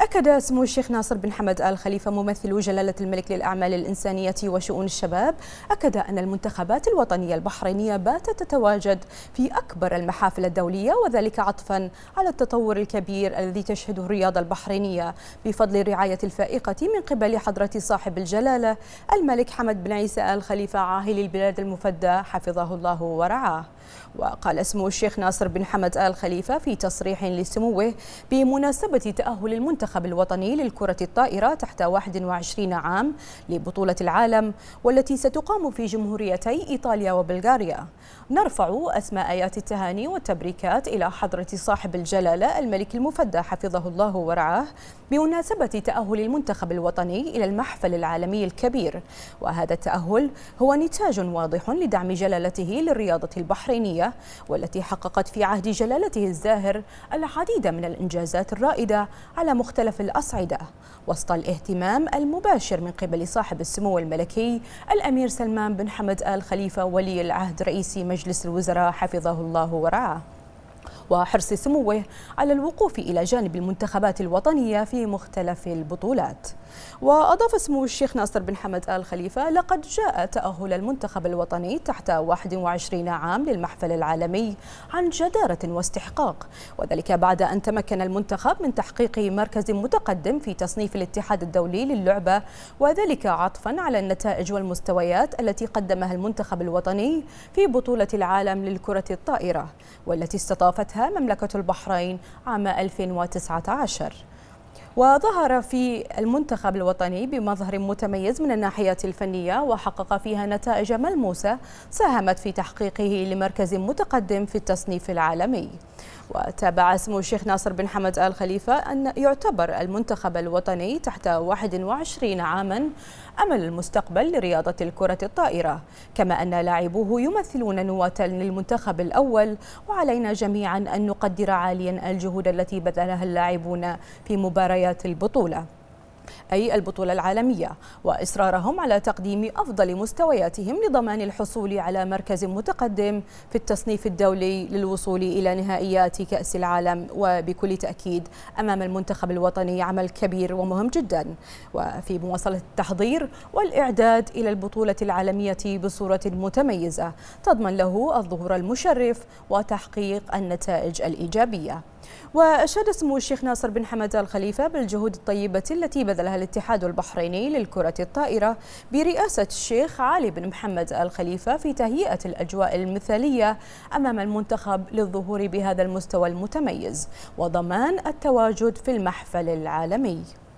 أكد سمو الشيخ ناصر بن حمد آل خليفة ممثل جلالة الملك للأعمال الإنسانية وشؤون الشباب أكد أن المنتخبات الوطنية البحرينية باتت تتواجد في أكبر المحافل الدولية وذلك عطفا على التطور الكبير الذي تشهده الرياضة البحرينية بفضل الرعاية الفائقة من قبل حضرة صاحب الجلالة الملك حمد بن عيسى آل خليفة عاهل البلاد المفدى حفظه الله ورعاه وقال سمو الشيخ ناصر بن حمد آل خليفة في تصريح لسموه بمناسبة تأهل المنتخب المنتخب الوطني للكرة الطائرة تحت 21 عام لبطولة العالم والتي ستقام في جمهوريتي إيطاليا وبلغاريا نرفع أسماء آيات التهاني والتبريكات إلى حضرة صاحب الجلالة الملك المفدى حفظه الله ورعاه بمناسبة تأهل المنتخب الوطني إلى المحفل العالمي الكبير وهذا التأهل هو نتاج واضح لدعم جلالته للرياضة البحرينية والتي حققت في عهد جلالته الزاهر العديد من الإنجازات الرائدة على مختلف مختلف الأصعدة وسط الاهتمام المباشر من قبل صاحب السمو الملكي الأمير سلمان بن حمد آل خليفة ولي العهد رئيس مجلس الوزراء حفظه الله ورعاه وحرص سموه على الوقوف إلى جانب المنتخبات الوطنية في مختلف البطولات وأضاف سمو الشيخ ناصر بن حمد آل خليفة لقد جاء تأهل المنتخب الوطني تحت 21 عام للمحفل العالمي عن جدارة واستحقاق وذلك بعد أن تمكن المنتخب من تحقيق مركز متقدم في تصنيف الاتحاد الدولي للعبة وذلك عطفا على النتائج والمستويات التي قدمها المنتخب الوطني في بطولة العالم للكرة الطائرة والتي استضافتها مملكة البحرين عام 2019 وظهر في المنتخب الوطني بمظهر متميز من الناحية الفنية وحقق فيها نتائج ملموسة ساهمت في تحقيقه لمركز متقدم في التصنيف العالمي وتابع سمو الشيخ ناصر بن حمد آل خليفة أن يعتبر المنتخب الوطني تحت 21 عاما أمل المستقبل لرياضة الكرة الطائرة كما أن لاعبوه يمثلون نواة للمنتخب الأول وعلينا جميعا أن نقدر عاليا الجهود التي بذلها اللاعبون في مباريات البطولة أي البطولة العالمية وإصرارهم على تقديم أفضل مستوياتهم لضمان الحصول على مركز متقدم في التصنيف الدولي للوصول إلى نهائيات كأس العالم وبكل تأكيد أمام المنتخب الوطني عمل كبير ومهم جدا وفي مواصلة التحضير والإعداد إلى البطولة العالمية بصورة متميزة تضمن له الظهور المشرف وتحقيق النتائج الإيجابية وأشاد اسمه الشيخ ناصر بن حمد الخليفة بالجهود الطيبة التي بذلها الاتحاد البحريني للكرة الطائرة برئاسة الشيخ علي بن محمد الخليفة في تهيئة الأجواء المثالية أمام المنتخب للظهور بهذا المستوى المتميز وضمان التواجد في المحفل العالمي